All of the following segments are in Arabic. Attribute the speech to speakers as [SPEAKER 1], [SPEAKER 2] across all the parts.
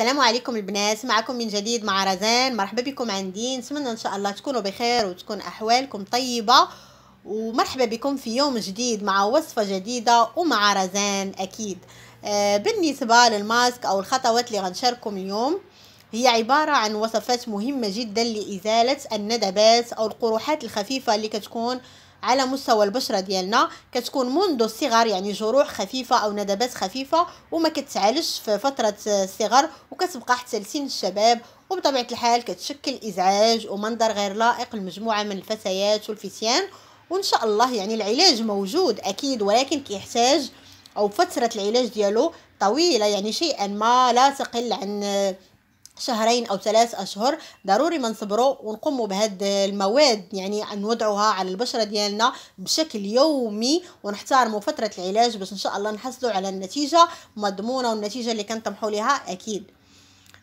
[SPEAKER 1] السلام عليكم البنات معكم من جديد مع رزان مرحبا بكم عندي نتمنى ان شاء الله تكونوا بخير وتكون احوالكم طيبه ومرحبا بكم في يوم جديد مع وصفه جديده ومع رزان اكيد آه، بالنسبه للماسك او الخطوات اللي غنشارككم اليوم هي عبارة عن وصفات مهمة جدا لإزالة الندبات أو القروحات الخفيفة اللي كتكون على مستوى البشره ديالنا كتكون منذ الصغر يعني جروح خفيفه او ندبات خفيفه وما كتعالجش في فتره الصغر وكتبقى حتى لسن الشباب وبطبيعه الحال كتشكل ازعاج ومنظر غير لائق لمجموعه من الفتيات والفتيان وان شاء الله يعني العلاج موجود اكيد ولكن كيحتاج او فتره العلاج ديالو طويله يعني شيئا ما لا تقل عن شهرين او ثلاث اشهر ضروري ما نصبروا ونقوموا بهاد المواد يعني نوضعوها على البشره ديالنا بشكل يومي ونحتارموا فتره العلاج باش ان شاء الله نحصلوا على النتيجه مضمونه والنتيجه اللي كنطمحوا لها اكيد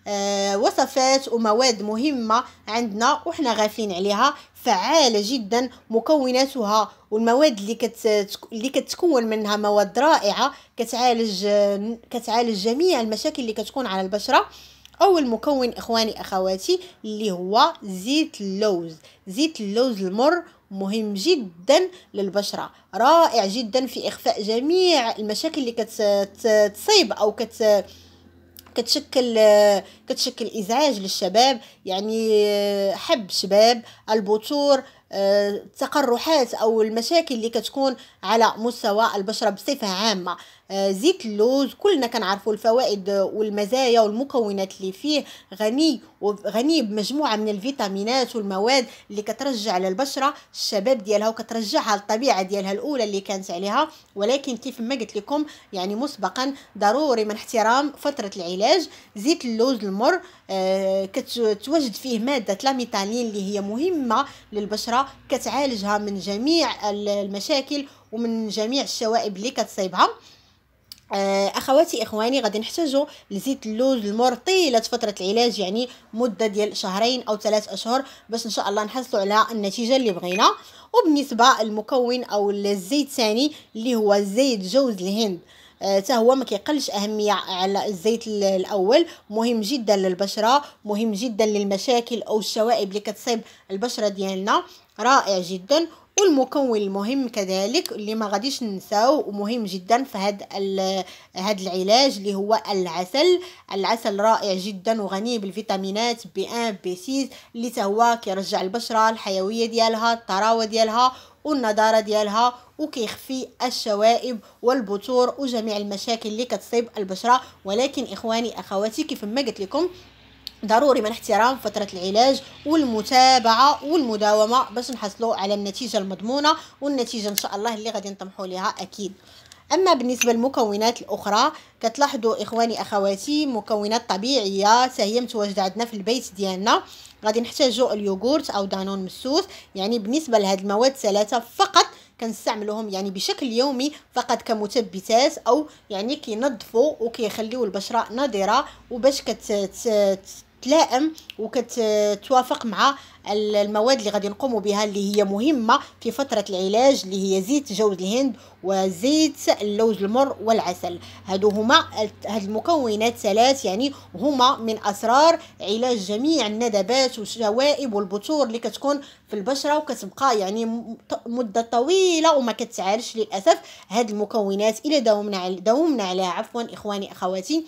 [SPEAKER 1] أه وصفات ومواد مهمة عندنا وحنا غافلين عليها فعالة جدا مكوناتها والمواد اللي كت... اللي كتكون منها مواد رائعة كتعالج كتعالج جميع المشاكل اللي كتكون على البشرة اول مكون اخواني اخواتي اللي هو زيت اللوز زيت اللوز المر مهم جدا للبشرة رائع جدا في إخفاء جميع المشاكل اللي كتصيب أو كت كتشكل كتشكل ازعاج للشباب يعني حب شباب البثور التقرحات او المشاكل اللي كتكون على مستوى البشره بصفه عامه آه، زيت اللوز كلنا كنعرفوا الفوائد والمزايا والمكونات اللي فيه غني غني بمجموعه من الفيتامينات والمواد اللي كترجع للبشره الشباب ديالها وكترجعها للطبيعه ديالها الاولى اللي كانت عليها ولكن كيف ما قلت لكم يعني مسبقا ضروري من احترام فتره العلاج زيت اللوز المر آه كتوجد فيه ماده لاميتالين اللي هي مهمه للبشره كتعالجها من جميع المشاكل ومن جميع الشوائب اللي كتصيبها آه، اخواتي اخواني غادي نحتاجوا لزيت اللوز المر طيله فتره العلاج يعني مده ديال شهرين او ثلاث اشهر باش ان شاء الله نحصلوا على النتيجه اللي بغينا وبالنسبه المكون او الزيت الثاني اللي هو زيت جوز الهند حتى آه، هو ما كيقلش اهميه على الزيت الاول مهم جدا للبشره مهم جدا للمشاكل او الشوائب اللي كتصيب البشره ديالنا رائع جدا والمكون المهم كذلك اللي ما غاديش ننساو ومهم جدا في هذا هاد العلاج اللي هو العسل العسل رائع جدا وغني بالفيتامينات بي ان بي 6 اللي هو كيرجع البشره الحيويه ديالها الطراوه ديالها والنضاره ديالها وكيخفي الشوائب والبثور وجميع المشاكل اللي كتصيب البشره ولكن اخواني اخواتي كيف ما قلت لكم ضروري من احترام فترة العلاج والمتابعة والمداومة باش نحصلوا على النتيجة المضمونة والنتيجة إن شاء الله اللي غادي نطمحوا لها أكيد اما بالنسبه للمكونات الاخرى كتلاحظوا اخواني اخواتي مكونات طبيعيه تاهي متواجده عندنا في البيت ديالنا غادي نحتاجوا اليوغورت او دانون مسوس يعني بالنسبه لهاد المواد ثلاثه فقط كنستعملوهم يعني بشكل يومي فقط كمثبتات او يعني كينظفوا وكيخليوا البشره نضره وباش كت كتلائم وكتوافق مع المواد اللي غادي نقوموا بها اللي هي مهمه في فتره العلاج اللي هي زيت جوز الهند وزيت اللوز المر والعسل هادو هما هاد المكونات ثلاث يعني هما من اسرار علاج جميع الندبات والشوائب والبثور اللي كتكون في البشره وكتبقى يعني مده طويله وما كتعالجش للاسف هاد المكونات الى داومنا داومنا عليها عفوا اخواني اخواتي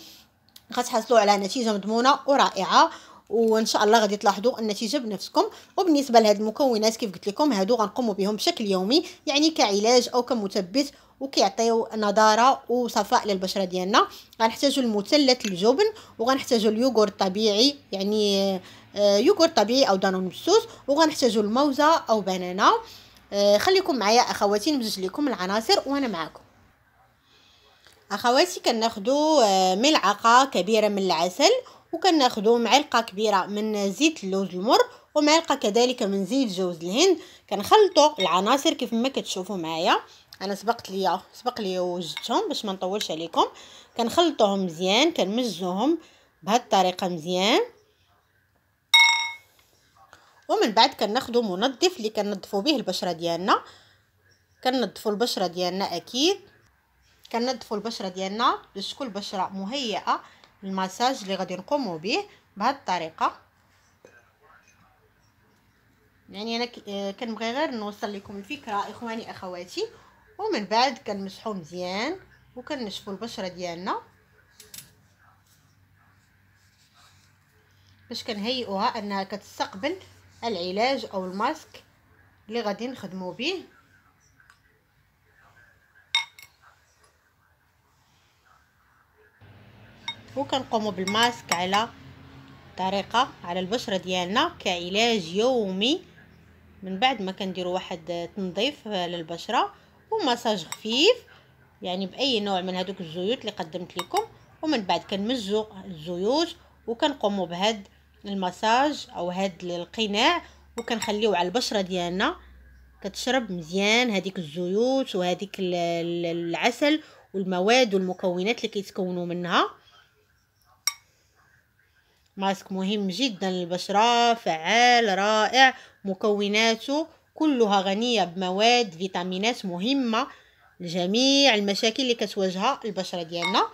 [SPEAKER 1] غتحصلوا على نتيجه مضمونه ورائعه وان شاء الله غادي تلاحظوا النتيجه بنفسكم وبالنسبه لهاد المكونات كيف قلت لكم هادو غنقوموا بهم بشكل يومي يعني كعلاج او كمثبت وكيعطيو نضاره وصفاء للبشره ديالنا غنحتاجوا المثلث الجبن وغنحتاجوا اليوغورت الطبيعي يعني آه، يوغورت طبيعي او دانون مبسوس وغنحتاجوا الموزه او بنانه آه، خليكم معايا اخواتي نمزج لكم العناصر وانا معاكم اخواتي كناخدو آه، ملعقه كبيره من العسل وكناخدو معلقه كبيره من زيت اللوز المر ومعلقه كذلك من زيت جوز الهند كنخلطو العناصر كيف ما كتشوفوا معايا انا سبقت ليا سبق ليا وجدتهم باش ما نطولش عليكم كنخلطوهم مزيان كنمزوهم بهاد الطريقه مزيان ومن بعد كناخدو منظف اللي كننظفوا به البشره ديالنا كننظفوا البشره ديالنا اكيد كننظفوا البشره ديالنا لشكل البشره مهيئه للمساج اللي غادي نقوموا به بهذه الطريقه يعني انا آه، كنبغي غير نوصل لكم الفكره اخواني اخواتي ومن بعد كنمسحوا مزيان وكنشفوا البشره ديالنا باش كنهيئوها انها كتستقبل العلاج او الماسك اللي غادي نخدمو به وكنقومو بالماسك على طريقه على البشره ديالنا كعلاج يومي من بعد ما كنديرو واحد تنظيف للبشره ومساج خفيف يعني باي نوع من هادوك الزيوت اللي قدمت لكم ومن بعد كنمزو الزيوت وكنقومو بهاد المساج او هاد القناع وكنخليو على البشره ديالنا كتشرب مزيان هذيك الزيوت وهذيك العسل والمواد والمكونات اللي كيتكونوا منها ماسك مهم جدا للبشرة فعال رائع مكوناته كلها غنية بمواد فيتامينات مهمة لجميع المشاكل اللي كتواجهها البشرة ديالنا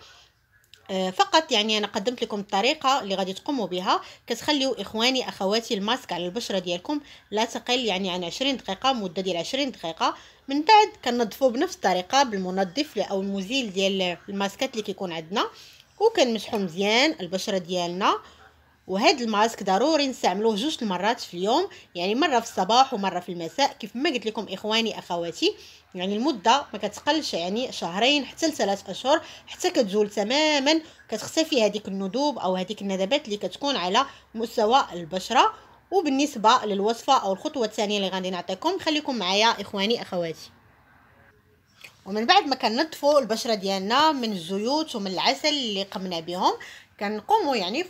[SPEAKER 1] آه، فقط يعني انا قدمت لكم الطريقه اللي غادي تقوموا بها كتخليو اخواني اخواتي الماسك على البشره ديالكم لا تقل يعني عن 20 دقيقه مده ديال 20 دقيقه من بعد كننظفوا بنفس الطريقه بالمنظف او المزيل ديال الماسكات اللي كيكون عندنا وكنمسحوا مزيان البشره ديالنا وهاد الماسك ضروري نستعملوه جوج المرات في اليوم يعني مره في الصباح ومره في المساء كيف ما قلت لكم اخواني اخواتي يعني المده ما كتقلش يعني شهرين حتى لثلاث اشهر حتى كتزول تماما كتختفي هذيك الندوب او هذيك الندبات اللي كتكون على مستوى البشره وبالنسبه للوصفه او الخطوه الثانيه اللي غادي نعطيكم خليكم معايا اخواني اخواتي ومن بعد ما كننظفوا البشره ديالنا من الزيوت ومن العسل اللي قمنا بهم كنقوموا يعني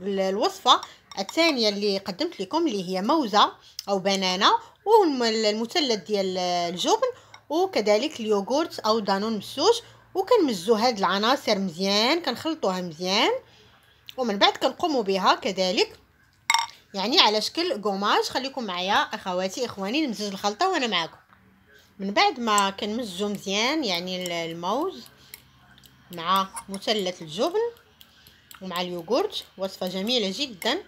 [SPEAKER 1] بالوصفه الثانيه اللي قدمت لكم اللي هي موزه او بنانه والمثلث ديال الجبن وكذلك اليوغورت او دانون مسوش وكنمزو هاد العناصر مزيان كنخلطوها مزيان ومن بعد كنقوموا بها كذلك يعني على شكل قماش خليكم معايا اخواتي اخواني نمزج الخلطه وانا معاكم من بعد ما كنمزو مزيان يعني الموز مع مثلث الجبن ومع اليوغورت وصفة جميلة جدا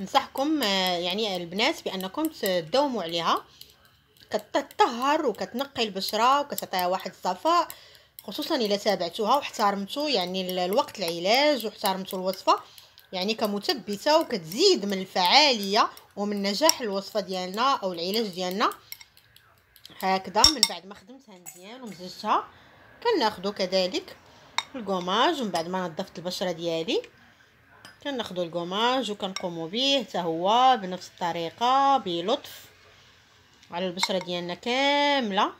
[SPEAKER 1] ننصحكم آه، يعني البنات بانكم تداوموا عليها كتطهر وكتنقي البشره وكتعطيها واحد الصفاء خصوصا الا تابعتوها واحترمتوا يعني الوقت العلاج واحترمتوا الوصفه يعني كمثبته وكتزيد من الفعاليه ومن نجاح الوصفه ديالنا او العلاج ديالنا هكذا من بعد ما خدمتها مزيان ومزجتها كناخدو كذلك الكوماج ومن بعد ما نظفت البشره ديالي كناخذوا الكوماج وكنقوموا به حتى هو بنفس الطريقه بلطف على البشره ديالنا كامله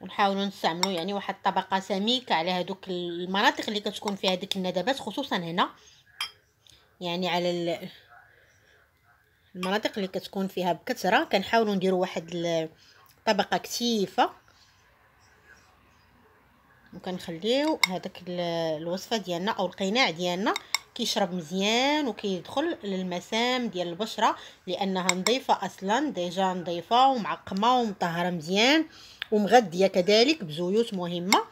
[SPEAKER 1] ونحاولوا نستعملوا يعني واحد الطبقه سميكه على هذوك المناطق اللي كتكون فيها ديك الندبات خصوصا هنا يعني على المناطق اللي كتكون فيها بكثره كنحاولوا نديروا واحد طبقه كثيفه وكنخليو هذاك الوصفه ديالنا او القناع ديالنا كيشرب مزيان وكيدخل للمسام ديال البشره لانها نظيفه اصلا ديجا نظيفه ومعقمه ومطهره مزيان ومغذيه كذلك بزيوت مهمه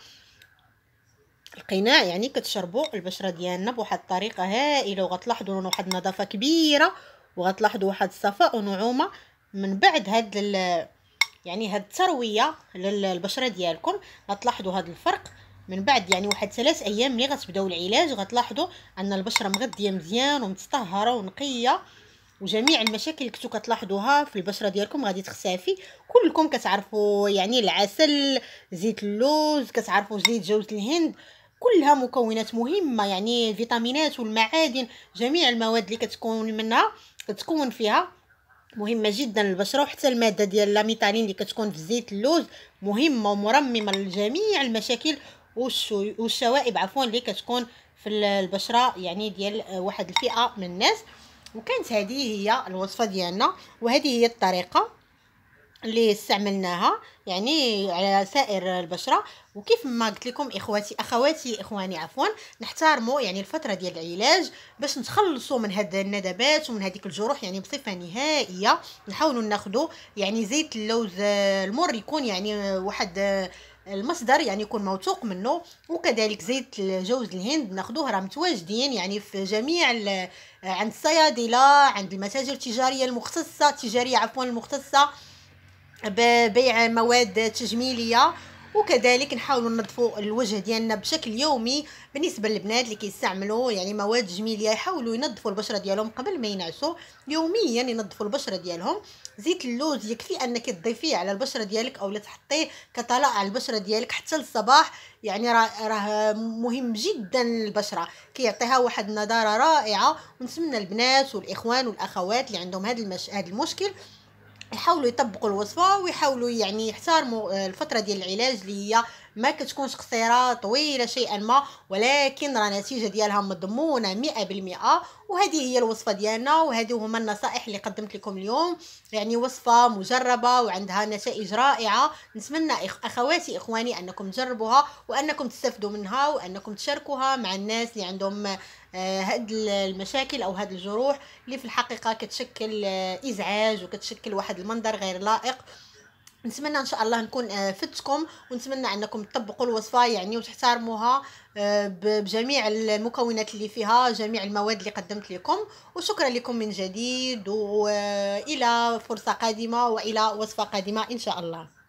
[SPEAKER 1] القناع يعني كتشربوا البشره ديالنا بواحد الطريقه هائله وغتلاحظوا واحد النظافه كبيره وغتلاحظوا واحد الصفاء ونعومه من بعد هاد يعني هاد الترويه للبشره ديالكم غتلاحظوا هاد الفرق من بعد يعني واحد ثلاث ايام ملي غتبداو العلاج غتلاحظوا ان البشره مغديه مزيان ومتطهره ونقيه وجميع المشاكل اللي كنتو كتلاحظوها في البشره ديالكم غادي تختفي كلكم كتعرفوا يعني العسل زيت اللوز كتعرفوا زيت جوز الهند كلها مكونات مهمه يعني فيتامينات والمعادن جميع المواد اللي كتكون منها كتكون فيها مهمه جدا للبشره وحتى الماده ديال لاميتالين اللي كتكون في زيت اللوز مهمه ومرممه لجميع المشاكل والشوائب عفوا اللي كتكون في البشره يعني ديال آه، واحد الفئه من الناس وكانت هذه هي الوصفه ديالنا وهذه هي الطريقه اللي استعملناها يعني على سائر البشره وكيف ما قلت لكم اخواتي اخواتي اخواني عفوا نحتارموا يعني الفتره ديال العلاج باش نتخلصوا من هاد الندبات ومن هذيك الجروح يعني بصفه نهائيه نحاولوا ناخذوا يعني زيت اللوز آه، المر يكون يعني آه، واحد المصدر يعني يكون موثوق منه وكذلك زيت جوز الهند ناخذوه راه متواجدين يعني في جميع عند الصيادله عند المتاجر التجاريه المختصه التجاريه عفوا المختصه ببيع مواد تجميليه وكذلك نحاولوا ننظفوا الوجه ديالنا بشكل يومي بالنسبه للبنات اللي كيستعملوا يعني مواد جميليه يحاولوا ينظفوا البشره ديالهم قبل ما ينعسوا يوميا ينظفوا البشره ديالهم زيت اللوز يكفي انك تضيفيه على البشره ديالك اولا تحطيه كطلاء على البشره ديالك حتى للصباح يعني راه مهم جدا للبشره كيعطيها واحد النضاره رائعه ونتمنى البنات والاخوان والاخوات اللي عندهم هذا المش... هذا المشكل يحاولوا يطبقوا الوصفه ويحاولوا يعني يحترموا آه، الفتره ديال العلاج اللي هي ما كتكونش قصيره طويله شيئا ما ولكن راه النتيجه ديالها مضمونه 100% وهذه هي الوصفه ديالنا وهذه هما النصائح اللي قدمت لكم اليوم يعني وصفه مجربه وعندها نتائج رائعه نتمنى اخواتي اخواني انكم تجربوها وانكم تستفدوا منها وانكم تشاركوها مع الناس اللي عندهم آه، هاد المشاكل او هاد الجروح اللي في الحقيقه كتشكل آه، ازعاج وكتشكل واحد المنظر غير لائق نتمنى ان شاء الله نكون آه، فتكم ونتمنى انكم تطبقوا الوصفه يعني وتحترموها بجميع المكونات اللي فيها جميع المواد اللي قدمت لكم وشكرا لكم من جديد والى فرصه قادمه والى وصفه قادمه ان شاء الله